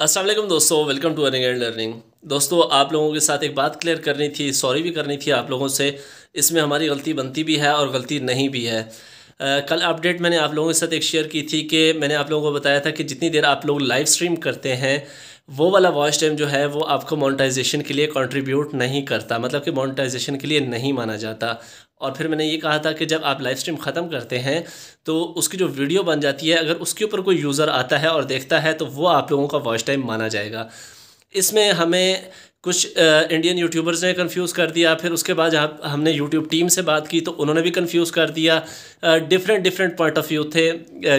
असलम दोस्तों welcome to earning and learning दोस्तों आप लोगों के साथ एक बात क्लियर करनी थी सॉरी भी करनी थी आप लोगों से इसमें हमारी गलती बनती भी है और गलती नहीं भी है आ, कल अपडेट मैंने आप लोगों के साथ एक शेयर की थी कि मैंने आप लोगों को बताया था कि जितनी देर आप लोग लाइव स्ट्रीम करते हैं वो वाला वॉच टाइम जो है वो आपको मोनेटाइजेशन के लिए कंट्रीब्यूट नहीं करता मतलब कि मोनेटाइजेशन के लिए नहीं माना जाता और फिर मैंने ये कहा था कि जब आप लाइव स्ट्रीम ख़त्म करते हैं तो उसकी जो वीडियो बन जाती है अगर उसके ऊपर कोई यूज़र आता है और देखता है तो वो आप लोगों का वॉइस टाइम माना जाएगा इसमें हमें कुछ इंडियन यूट्यूबर्स ने कंफ्यूज कर दिया फिर उसके बाद जहाँ हमने यूट्यूब टीम से बात की तो उन्होंने भी कंफ्यूज कर दिया different different point of view थे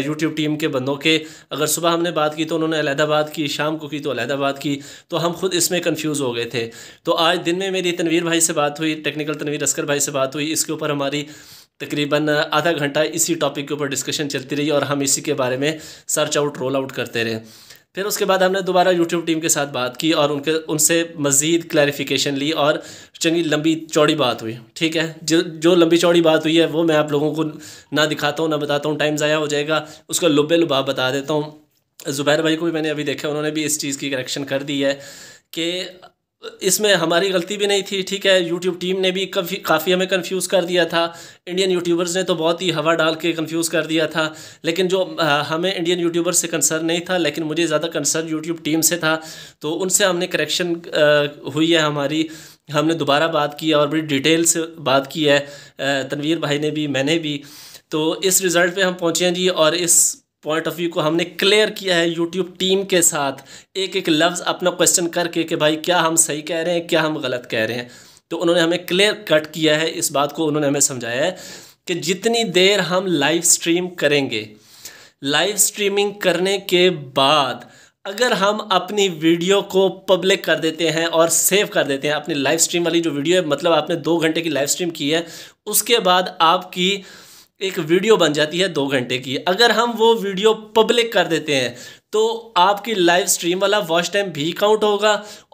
यूट्यूब टीम के बंदों के अगर सुबह हमने बात की तो उन्होंने अलहदा बात की शाम को की तो अलहदा बात की तो हम खुद इसमें कन्फ्यूज़ हो गए थे तो आज दिन में मेरी तनवीर भाई से बात हुई टेक्निकल तनवीर अस्कर भाई से बात हुई इसके ऊपर हमारी तकरीबन आधा घंटा इसी टॉपिक के ऊपर डिस्कशन चलती रही और हम इसी के बारे में सर्च आउट रोल आउट करते रहे फिर उसके बाद हमने दोबारा यूट्यूब टीम के साथ बात की और उनके उनसे मज़ीद क्लैरिफिकेशन ली और चंगी लंबी चौड़ी बात हुई ठीक है जो जो लंबी चौड़ी बात हुई है वो मैं आप लोगों को ना दिखाता हूँ ना बताता हूँ टाइम ज़ाया हो जाएगा उसका लुबे लुबा बता देता हूँ ज़ुबैर भाई को भी मैंने अभी देखा उन्होंने भी इस चीज़ की करेक्शन कर दी है कि इसमें हमारी गलती भी नहीं थी ठीक है यूट्यूब टीम ने भी काफ़ी काफ़ी हमें कंफ्यूज कर दिया था इंडियन यूट्यूबर्स ने तो बहुत ही हवा डाल के कंफ्यूज कर दिया था लेकिन जो हमें इंडियन यूट्यूबर से कंसर्न नहीं था लेकिन मुझे ज़्यादा कंसर्न यूट्यूब टीम से था तो उनसे हमने करेक्शन हुई है हमारी हमने दोबारा बात की और बड़ी डिटेल से बात की है तनवीर भाई ने भी मैंने भी तो इस रिज़ल्ट पे हम पहुँचे हैं जी और इस पॉइंट ऑफ व्यू को हमने क्लियर किया है यूट्यूब टीम के साथ एक एक लफ्ज़ अपना क्वेश्चन करके कि भाई क्या हम सही कह रहे हैं क्या हम गलत कह रहे हैं तो उन्होंने हमें क्लियर कट किया है इस बात को उन्होंने हमें समझाया है कि जितनी देर हम लाइव स्ट्रीम करेंगे लाइव स्ट्रीमिंग करने के बाद अगर हम अपनी वीडियो को पब्लिक कर देते हैं और सेव कर देते हैं अपनी लाइव स्ट्रीम वाली जो वीडियो है मतलब आपने दो घंटे की लाइव स्ट्रीम की है उसके बाद आपकी एक वीडियो बन जाती है दो घंटे की अगर हम वो वीडियो पब्लिक कर देते हैं तो आपकी लाइव स्ट्रीम वाला वॉच टाइम भी काउंट होगा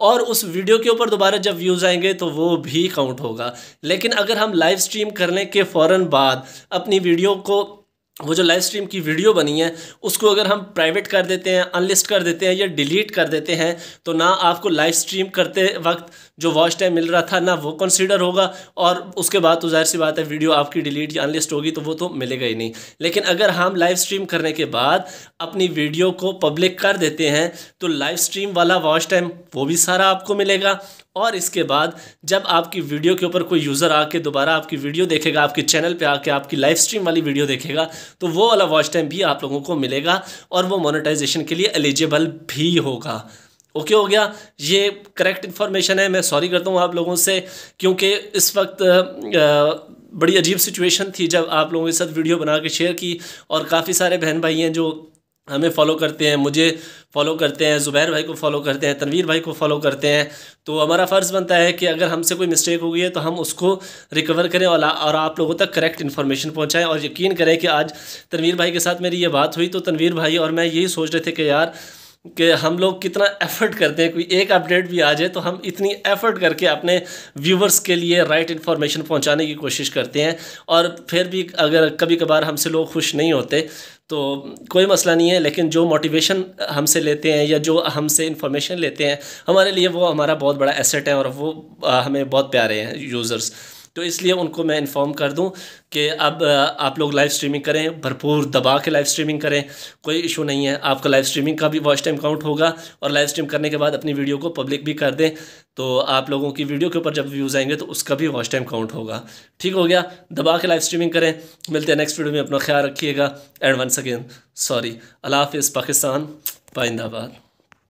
और उस वीडियो के ऊपर दोबारा जब व्यूज़ आएंगे तो वो भी काउंट होगा लेकिन अगर हम लाइव स्ट्रीम करने के फ़ौर बाद अपनी वीडियो को वो जो लाइव स्ट्रीम की वीडियो बनी है उसको अगर हम प्राइवेट कर देते हैं अनलिस्ट कर देते हैं या डिलीट कर देते हैं तो ना आपको लाइव स्ट्रीम करते वक्त जो वॉच टाइम मिल रहा था ना वो कंसीडर होगा और उसके बाद तो जाहिर सी बात है वीडियो आपकी डिलीट या अनलिस्ट होगी तो वो तो मिलेगा ही नहीं लेकिन अगर हम लाइव स्ट्रीम करने के बाद अपनी वीडियो को पब्लिक कर देते हैं तो लाइव स्ट्रीम वाला वॉच टाइम वो भी सारा आपको मिलेगा और इसके बाद जब आपकी वीडियो के ऊपर कोई यूज़र आके दोबारा आपकी वीडियो देखेगा आपके चैनल पे आके आपकी लाइव स्ट्रीम वाली वीडियो देखेगा तो वो वाला वॉच टाइम भी आप लोगों को मिलेगा और वो मोनेटाइजेशन के लिए एलिजिबल भी होगा ओके okay हो गया ये करेक्ट इन्फॉर्मेशन है मैं सॉरी करता हूँ आप लोगों से क्योंकि इस वक्त बड़ी अजीब सिचुएशन थी जब आप लोगों के साथ वीडियो बना के शेयर की और काफ़ी सारे बहन भाई हैं जो हमें फॉलो करते हैं मुझे फॉलो करते हैं ज़ुबैर भाई को फॉलो करते हैं तनवीर भाई को फॉलो करते हैं तो हमारा फ़र्ज़ बनता है कि अगर हमसे कोई मिस्टेक हो गई है तो हम उसको रिकवर करें और और आप लोगों तक करेक्ट इन्फॉर्मेशन पहुंचाएं और यकीन करें कि आज तनवीर भाई के साथ मेरी ये बात हुई तो तनवीर भाई और मैं यही सोच रहे थे कि यार कि हम लोग कितना एफर्ट करते हैं कोई एक अपडेट भी आ जाए तो हम इतनी एफर्ट करके अपने व्यूवर्स के लिए राइट इन्फॉर्मेशन पहुंचाने की कोशिश करते हैं और फिर भी अगर कभी कभार हमसे लोग खुश नहीं होते तो कोई मसला नहीं है लेकिन जो मोटिवेशन हमसे लेते हैं या जो हमसे इन्फॉर्मेशन लेते हैं हमारे लिए वो हमारा बहुत बड़ा एसेट है और वो हमें बहुत प्यारे हैं यूज़र्स तो इसलिए उनको मैं इन्फॉर्म कर दूं कि अब आप लोग लाइव स्ट्रीमिंग करें भरपूर दबा के लाइव स्ट्रीमिंग करें कोई इशू नहीं है आपका लाइव स्ट्रीमिंग का भी वॉच टाइम काउंट होगा और लाइव स्ट्रीम करने के बाद अपनी वीडियो को पब्लिक भी कर दें तो आप लोगों की वीडियो के ऊपर जब व्यूज़ आएंगे तो उसका भी वॉच टाइम काउंट होगा ठीक हो गया दबा के लाइव स्ट्रीमिंग करें मिलते हैं नेक्स्ट वीडियो में अपना ख्याल रखिएगा एंड वन सेकेंड सॉरी अला हाफ पाकिस्तान पाइंदाबाद